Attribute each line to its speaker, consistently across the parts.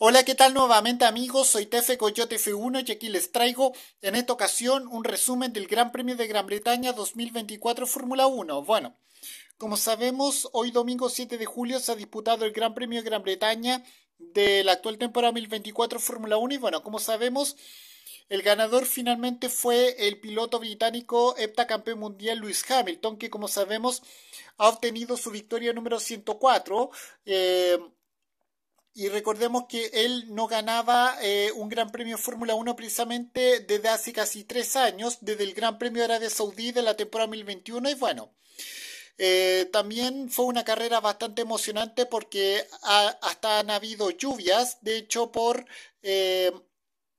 Speaker 1: Hola, ¿qué tal nuevamente amigos? Soy Tefe Coyote F1 y aquí les traigo en esta ocasión un resumen del Gran Premio de Gran Bretaña 2024 Fórmula 1. Bueno, como sabemos, hoy domingo 7 de julio se ha disputado el Gran Premio de Gran Bretaña de la actual temporada 2024 Fórmula 1 y bueno, como sabemos... El ganador finalmente fue el piloto británico heptacampeón mundial Lewis Hamilton, que como sabemos ha obtenido su victoria número 104. Eh, y recordemos que él no ganaba eh, un Gran Premio Fórmula 1 precisamente desde hace casi tres años, desde el Gran Premio de Arabia Saudí de la temporada 2021. Y bueno, eh, también fue una carrera bastante emocionante porque hasta han habido lluvias, de hecho por... Eh,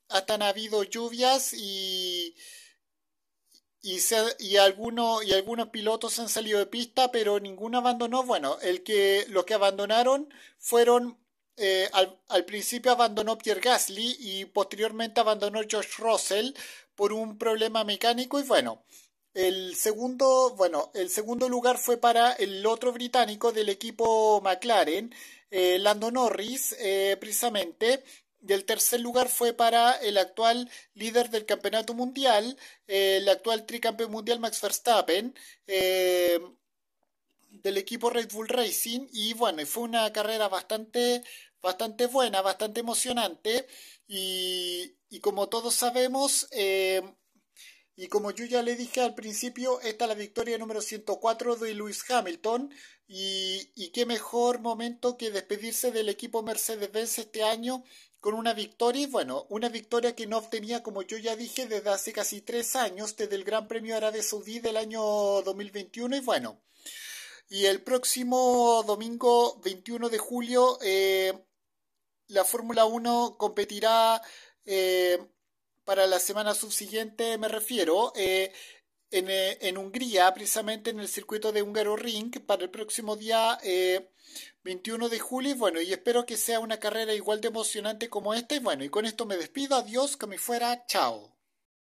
Speaker 1: hasta han habido lluvias y... Y, y, algunos pilotos han salido de pista, pero ninguno abandonó. Bueno, el que, los que abandonaron fueron eh, al, principio abandonó Pierre Gasly y posteriormente abandonó George Russell por un problema mecánico y bueno, el segundo, bueno, el segundo lugar fue para el otro británico del equipo McLaren, eh, Lando Norris, eh, precisamente, y el tercer lugar fue para el actual líder del campeonato mundial, el actual tricampeón mundial Max Verstappen del equipo Red Bull Racing y bueno, fue una carrera bastante, bastante buena, bastante emocionante y, como todos sabemos, eh, y como yo ya le dije al principio, esta es la victoria número 104 de Lewis Hamilton. Y, y qué mejor momento que despedirse del equipo Mercedes-Benz este año con una victoria. Y bueno, una victoria que no obtenía, como yo ya dije, desde hace casi tres años, desde el Gran Premio Arabia Saudí del año 2021. Y bueno, y el próximo domingo 21 de julio, eh, la Fórmula 1 competirá eh, para la semana subsiguiente, me refiero, eh, en, Hungría, precisamente en el circuito de Húngaro Ring, para el próximo día 21 de julio. Y bueno, y espero que sea una carrera igual de emocionante como esta. Y bueno, y con esto me despido. Adiós, que me fuera. Chao.